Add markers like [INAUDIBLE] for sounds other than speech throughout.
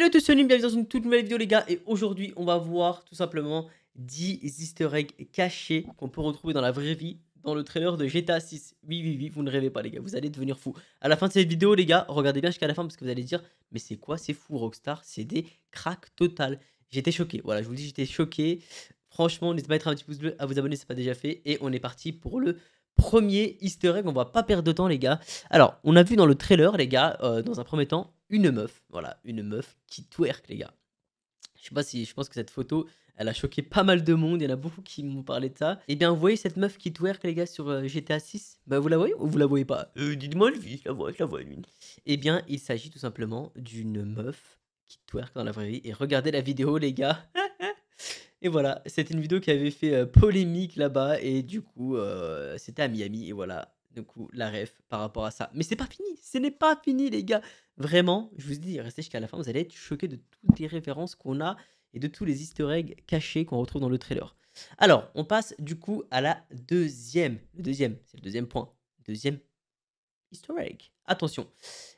Salut tous, monde, bienvenue dans une toute nouvelle vidéo les gars et aujourd'hui on va voir tout simplement 10 easter eggs cachés qu'on peut retrouver dans la vraie vie dans le trailer de GTA 6. Oui, oui, oui, vous ne rêvez pas les gars, vous allez devenir fou. À la fin de cette vidéo les gars, regardez bien jusqu'à la fin parce que vous allez dire mais c'est quoi, c'est fou Rockstar, c'est des cracks total. J'étais choqué, voilà, je vous dis j'étais choqué. Franchement, n'hésitez pas à mettre un petit pouce bleu, à vous abonner si ce n'est pas déjà fait et on est parti pour le premier easter egg, on va pas perdre de temps les gars. Alors, on a vu dans le trailer les gars, euh, dans un premier temps, une meuf, voilà, une meuf qui twerk, les gars. Je sais pas si, je pense que cette photo, elle a choqué pas mal de monde. Il y en a beaucoup qui m'ont parlé de ça. Et eh bien, vous voyez cette meuf qui twerk, les gars, sur euh, GTA 6 Bah, vous la voyez ou vous la voyez pas euh, Dites-moi le vie, je la vois, je la vois, Eh bien, il s'agit tout simplement d'une meuf qui twerk dans la vraie vie. Et regardez la vidéo, les gars. [LAUGHS] et voilà, c'était une vidéo qui avait fait euh, polémique là-bas. Et du coup, euh, c'était à Miami. Et voilà, du coup, la ref par rapport à ça. Mais c'est pas fini, ce n'est pas fini, les gars. Vraiment, je vous dis, restez jusqu'à la fin, vous allez être choqués de toutes les références qu'on a et de tous les easter eggs cachés qu'on retrouve dans le trailer. Alors, on passe du coup à la deuxième. Le deuxième, c'est le deuxième point. Deuxième easter egg attention.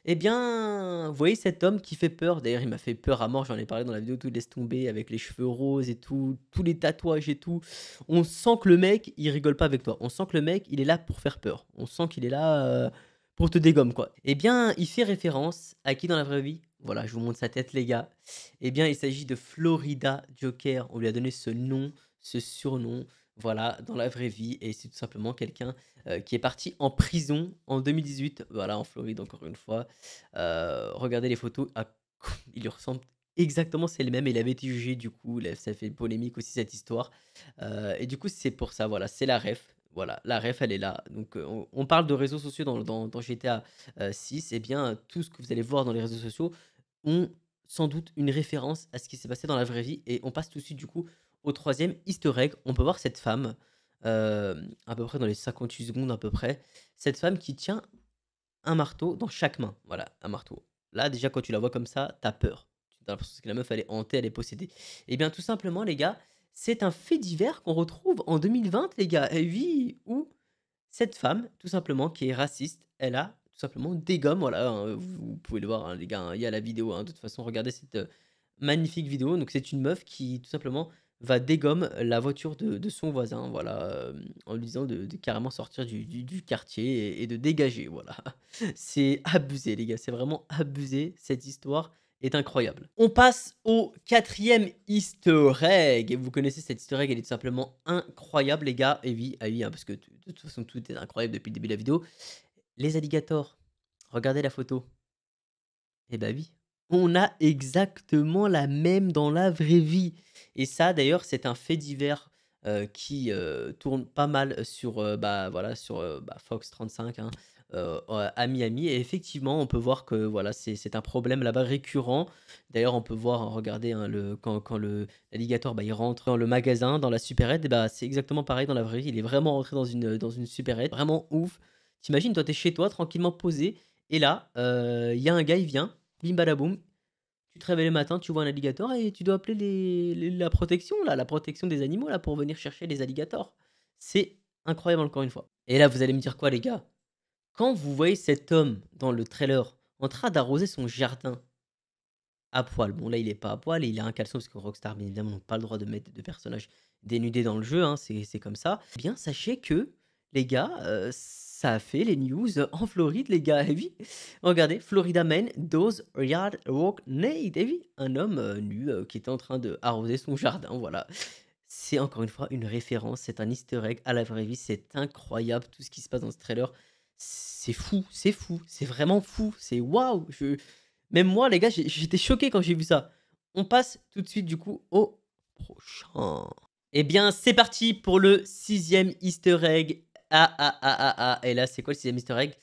Eh bien, vous voyez cet homme qui fait peur. D'ailleurs, il m'a fait peur à mort. J'en ai parlé dans la vidéo Tout laisse tomber avec les cheveux roses et tout, tous les tatouages et tout. On sent que le mec, il rigole pas avec toi. On sent que le mec, il est là pour faire peur. On sent qu'il est là euh, pour te dégommer, quoi. Eh bien, il fait référence à qui dans la vraie vie Voilà, je vous montre sa tête, les gars. Eh bien, il s'agit de Florida Joker. On lui a donné ce nom, ce surnom voilà, dans la vraie vie. Et c'est tout simplement quelqu'un euh, qui est parti en prison en 2018, voilà, en Floride encore une fois. Euh, regardez les photos, ah, [LAUGHS] il lui ressemble exactement, c'est le même. Il avait été jugé du coup, ça fait polémique aussi cette histoire. Euh, et du coup, c'est pour ça, voilà, c'est la ref. Voilà, la ref, elle est là. Donc, on, parle de réseaux sociaux dans, GTA 6. Et bien, tout ce que vous allez voir dans les réseaux sociaux ont sans doute une référence à ce qui s'est passé dans la vraie vie. Et on passe tout de suite, du coup, au troisième easter egg, on peut voir cette femme, euh, à peu près dans les 58 secondes à peu près, cette femme qui tient un marteau dans chaque main. Voilà, un marteau. Là, déjà, quand tu la vois comme ça, t'as peur. T'as l'impression que la meuf, elle est hantée, elle est possédée. Eh bien, tout simplement, les gars, c'est un fait divers qu'on retrouve en 2020, les gars. Et eh oui, où cette femme, tout simplement, qui est raciste, elle a tout simplement des gommes. Voilà, hein, vous, pouvez le voir, hein, les gars, hein. il y a la vidéo. de toute façon, regardez cette euh, magnifique vidéo. Donc, c'est une meuf qui, tout simplement, va dégomme la voiture de, son voisin, voilà, euh, en lui disant de, carrément sortir du, quartier et, de dégager, voilà. [LAUGHS] C'est abusé, les gars, c'est vraiment abusé. Cette histoire est incroyable. On passe au quatrième easter egg. Vous connaissez cette easter elle est tout simplement incroyable, les gars. Et oui, ah hein, parce que de toute façon, tout est incroyable depuis le début de la vidéo. Les alligators, regardez la photo. et eh bah ben oui, on a exactement la même dans la vraie vie. Et ça, d'ailleurs, c'est un fait divers euh, qui euh, tourne pas mal sur, euh, bah, voilà, sur bah, Fox 35 hein, à Miami. Et effectivement, on peut voir que voilà, c'est un problème là-bas récurrent. D'ailleurs, on peut voir, hein, regardez, hein, le, quand, quand le alligator bah, il rentre dans le magasin, dans la supérette, et bah, c'est exactement pareil dans la vraie vie. Il est vraiment rentré dans une, dans une supérette, vraiment ouf. T'imagines, toi, t'es chez toi, tranquillement posé, et là, il y a un gars, il vient, bim Tu te réveilles le matin, tu vois un alligator et tu dois appeler la protection, la protection des animaux, là, pour venir chercher les alligators. C'est incroyable, encore une fois. Et là, vous allez me dire quoi, les gars Quand vous voyez cet homme dans le trailer en train d'arroser son jardin à poil, bon, là, il n'est pas à poil, il a un caleçon, parce que Rockstar, bien évidemment, n'a pas le droit de mettre de personnages dénudés dans le jeu, hein, c'est comme ça. Eh bien, sachez que, les gars, euh, ça a fait les news en Floride, les gars. Et eh regardez, Florida man does yard walk naked. Eh un homme euh, nu euh, qui était en train de arroser son jardin, voilà. C'est encore une fois une référence, c'est un easter egg à la vraie vie, c'est incroyable tout ce qui se passe dans ce trailer. C'est fou, c'est fou, c'est vraiment fou, c'est waouh. Je... Même moi, les gars, j'étais choqué quand j'ai vu ça. On passe tout de suite du coup au prochain. Eh bien, c'est parti pour le sixième easter egg ah, ah, ah, ah, ah. Et là, c'est quoi le sixième easter egg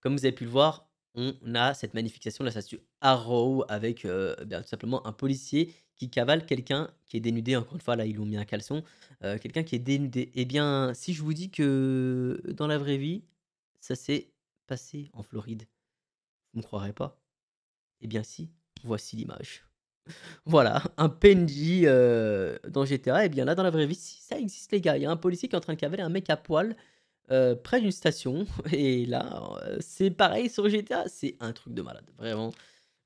Comme vous avez pu le voir, on a cette magnification de la statue Arrow avec euh, ben, tout simplement un policier qui cavale quelqu'un qui est dénudé. Encore une fois, là, ils l'ont mis un caleçon. Euh, quelqu'un qui est dénudé. Eh bien, si je vous dis que dans la vraie vie, ça s'est passé en Floride, vous ne me croirez pas Eh bien, si. Voici l'image. [LAUGHS] voilà, un PNJ euh, dans GTA. Eh bien, là, dans la vraie vie, ça existe, les gars. Il y a un policier qui est en train de cavaler un mec à poil euh, près d'une station. [LAUGHS] Et là, euh, c'est pareil sur GTA, c'est un truc de malade, vraiment.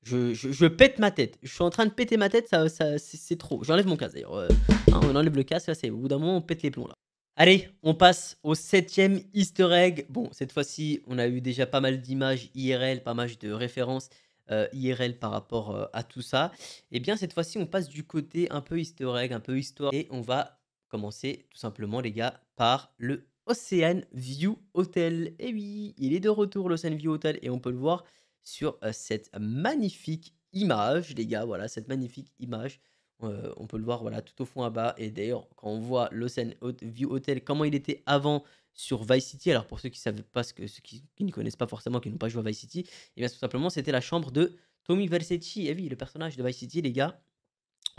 Je, pète ma tête. Je suis en train de péter ma tête, ça, ça c'est trop. J'enlève mon casque d'ailleurs. Euh, hein, on enlève le casque, c'est au bout d'un moment, on pète les plombs là. Allez, on passe au septième easter egg. Bon, cette fois-ci, on a eu déjà pas mal d'images IRL, pas mal de références IRL par rapport à tout ça. Et eh bien, cette fois-ci, on passe du côté un peu easter egg, un peu histoire. Et on va commencer tout simplement, les gars, par le Ocean View Hotel. Et eh oui, il est de retour l'Ocean View Hotel et on peut le voir sur euh, cette magnifique image, les gars. Voilà, cette magnifique image. Euh, on peut le voir voilà, tout au fond à bas. Et d'ailleurs, quand on voit l'Ocean View Hotel, comment il était avant sur Vice City. Alors pour ceux qui savent pas qui, ne connaissent pas forcément, qui n'ont pas joué à Vice City, et eh bien tout simplement c'était la chambre de Tommy Versetti. Et eh oui, le personnage de Vice City, les gars.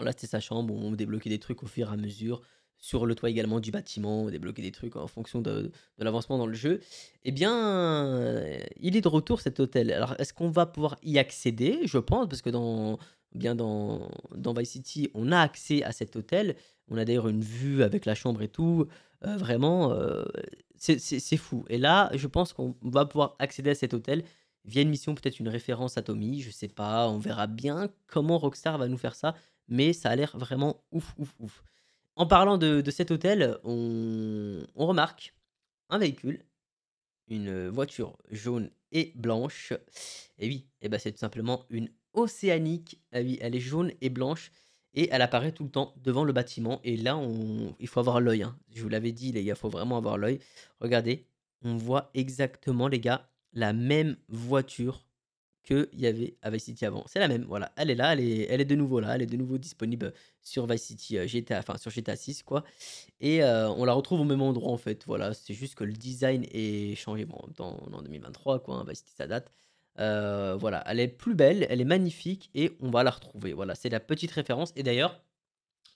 Là c'était sa chambre où on débloquait des trucs au fur et à mesure sur le toit également du bâtiment, débloquer des trucs en fonction de, l'avancement dans le jeu, eh bien, euh, il est de retour cet hôtel. Alors, est-ce qu'on va pouvoir y accéder Je pense, parce que dans, bien dans, dans Vice City, on a accès à cet hôtel. On a d'ailleurs une vue avec la chambre et tout. Euh, vraiment, euh, c'est fou. Et là, je pense qu'on va pouvoir accéder à cet hôtel via une mission, peut-être une référence à Tommy. Je sais pas, on verra bien comment Rockstar va nous faire ça. Mais ça a l'air vraiment ouf, ouf, ouf. En parlant de, cet hôtel, on, remarque un véhicule, une voiture jaune et blanche. Et oui, et eh ben c'est tout simplement une océanique. Ah oui, elle est jaune et blanche et elle apparaît tout le temps devant le bâtiment. Et là, il faut avoir l'œil. Hein. Je vous l'avais dit, les gars, il faut vraiment avoir l'œil. Regardez, on voit exactement, les gars, la même voiture qu'il y avait à Vice City avant. C'est la même, voilà. Elle est là, elle est, elle est de nouveau là, elle est de nouveau disponible sur Vice City euh, GTA, enfin sur GTA 6, quoi. Et euh, on la retrouve au même endroit, en fait, voilà. C'est juste que le design est changé, bon, dans, en 2023, quoi, hein, Vice City, ça date. Euh, voilà, elle est plus belle, elle est magnifique, et on va la retrouver, voilà. C'est la petite référence, et d'ailleurs,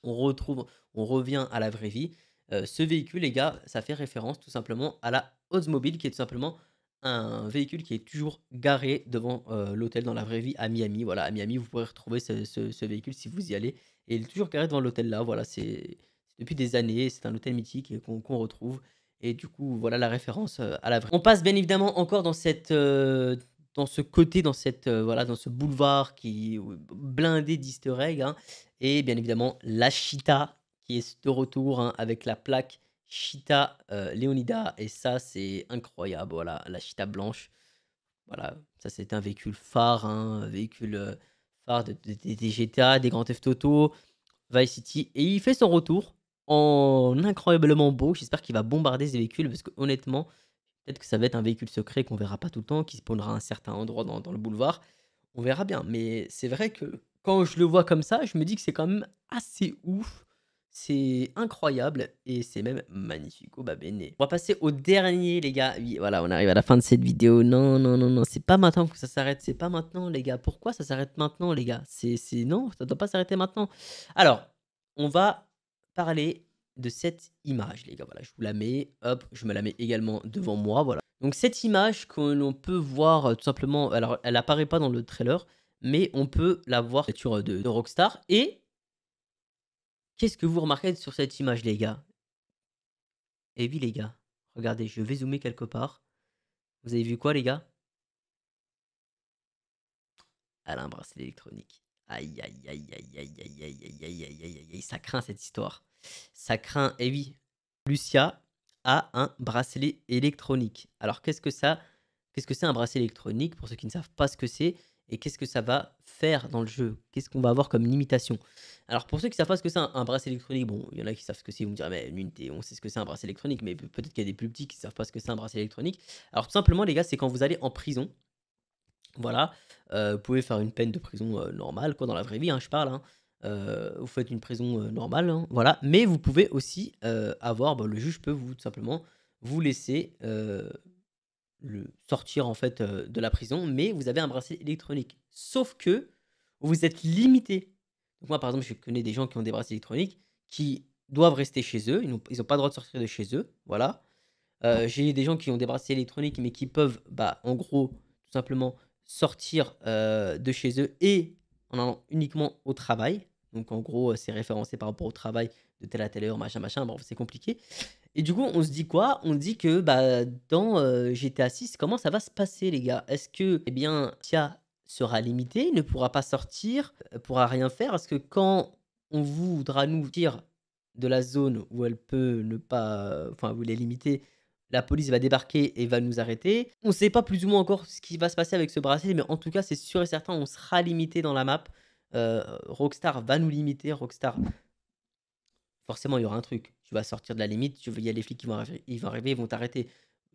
on retrouve, on revient à la vraie vie. ce véhicule, les gars, ça fait référence tout simplement à la Oldsmobile, qui est tout simplement un véhicule qui est toujours garé devant l'hôtel dans la vraie vie à Miami. Voilà, à Miami, vous pourrez retrouver ce, véhicule si vous y allez. Et il est toujours garé devant l'hôtel là. Voilà, c'est depuis des années. C'est un hôtel mythique qu'on retrouve. Et du coup, voilà la référence à la vraie. On passe bien évidemment encore dans cette. dans ce côté, dans, cette, voilà, dans ce boulevard qui blindé d'easter hein. et bien évidemment la Chita qui est de retour hein, avec la plaque Chita euh, Leonida. Et ça, c'est incroyable. Voilà, la Chita blanche. Voilà, ça, c'est un véhicule phare, hein, un véhicule euh, phare de, des GTA, des Grand Theft Auto, Vice City. Et il fait son retour en incroyablement beau. J'espère qu'il va bombarder ces véhicules parce que honnêtement, peut-être que ça va être un véhicule secret qu'on verra pas tout le temps, qui spawnera à un certain endroit dans, dans le boulevard. On verra bien. Mais c'est vrai que quand je le vois comme ça, je me dis que c'est quand même assez ouf c'est incroyable et c'est même magnifique. Oh, bah On va passer au dernier, les gars. voilà, on arrive à la fin de cette vidéo. Non, non, non, non. C'est pas maintenant que ça s'arrête. C'est pas maintenant, les gars. Pourquoi ça s'arrête maintenant, les gars C'est non, ça doit pas s'arrêter maintenant. Alors, on va parler de cette image, les gars. Voilà, je vous la mets. Hop, je me la mets également devant moi. Voilà. Donc cette image que l'on peut voir euh, tout simplement. Alors, elle apparaît pas dans le trailer, mais on peut la voir sur euh, de, de Rockstar et Qu'est-ce que vous remarquez sur cette image, les gars Eh oui, les gars. Regardez, je vais zoomer quelque part. Vous avez vu quoi, les gars Elle a un bracelet électronique. Aïe, aïe, aïe, aïe, aïe, aïe, aïe, aïe, aïe, aïe, aïe, aïe, ça craint cette histoire. Ça craint, eh oui. Lucia a un bracelet électronique. Alors, qu'est-ce que ça Qu'est-ce que c'est un bracelet électronique Pour ceux qui ne savent pas ce que c'est, et qu'est-ce que ça va faire dans le jeu Qu'est-ce qu'on va avoir comme limitation Alors pour ceux qui ne savent pas ce que c'est un, un bracelet électronique, bon, il y en a qui savent ce que c'est, vous me direz, mais l'unité, on sait ce que c'est un bracelet électronique, mais peut-être qu'il y a des plus petits qui ne savent pas ce que c'est un bracelet électronique. Alors tout simplement, les gars, c'est quand vous allez en prison, voilà, euh, vous pouvez faire une peine de prison euh, normale, quoi, dans la vraie vie, hein, je parle, hein. Euh, vous faites une prison normale, hein, voilà, mais vous pouvez aussi avoir, bah, le juge peut vous, tout simplement, vous laisser sortir en fait euh, de la prison, mais vous avez un bracelet électronique. Sauf que vous êtes limité. moi par exemple, je connais des gens qui ont des bracelets électroniques qui doivent rester chez eux, ils n'ont pas le droit de sortir de chez eux, voilà. Euh, j'ai des gens qui ont des bracelets électroniques mais qui peuvent, bah, en gros, tout simplement sortir euh, de chez eux et en allant uniquement au travail, donc en gros, euh, c'est référencé par rapport au travail de telle à telle heure, machin, machin. Bon, c'est compliqué. Et du coup, on se dit quoi On dit que bah, dans euh, GTA 6, comment ça va se passer, les gars Est-ce que, eh bien, Tia sera limité, ne pourra pas sortir, euh, pourra rien faire Est-ce que quand on voudra nous dire de la zone où elle peut ne pas, enfin, vous les limiter, la police va débarquer et va nous arrêter. On ne sait pas plus ou moins encore ce qui va se passer avec ce bracelet, mais en tout cas, c'est sûr et certain, on sera limité dans la map. Euh, Rockstar va nous limiter, Rockstar forcément, il y aura un truc. Tu vas sortir de la limite, tu, il y a les flics qui vont arriver, ils vont arriver, ils vont t'arrêter.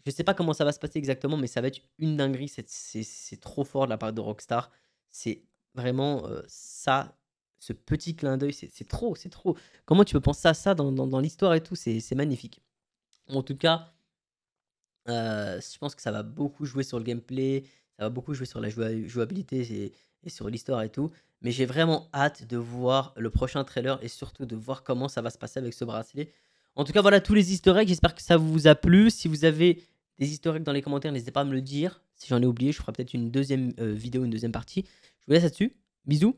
Je ne sais pas comment ça va se passer exactement, mais ça va être une dinguerie. C'est trop fort de la part de Rockstar. C'est vraiment euh, ça, ce petit clin d'œil, c'est trop, c'est trop. Comment tu peux penser à ça dans, l'histoire et tout C'est magnifique. En tout cas, euh, je pense que ça va beaucoup jouer sur le gameplay. Ça va beaucoup jouer sur la jouabilité et, sur l'histoire et tout. Mais j'ai vraiment hâte de voir le prochain trailer et surtout de voir comment ça va se passer avec ce bracelet. En tout cas, voilà tous les easter J'espère que ça vous a plu. Si vous avez des easter dans les commentaires, n'hésitez pas à me le dire. Si j'en ai oublié, je ferai peut-être une deuxième euh, vidéo, une deuxième partie. Je vous laisse là-dessus. Bisous.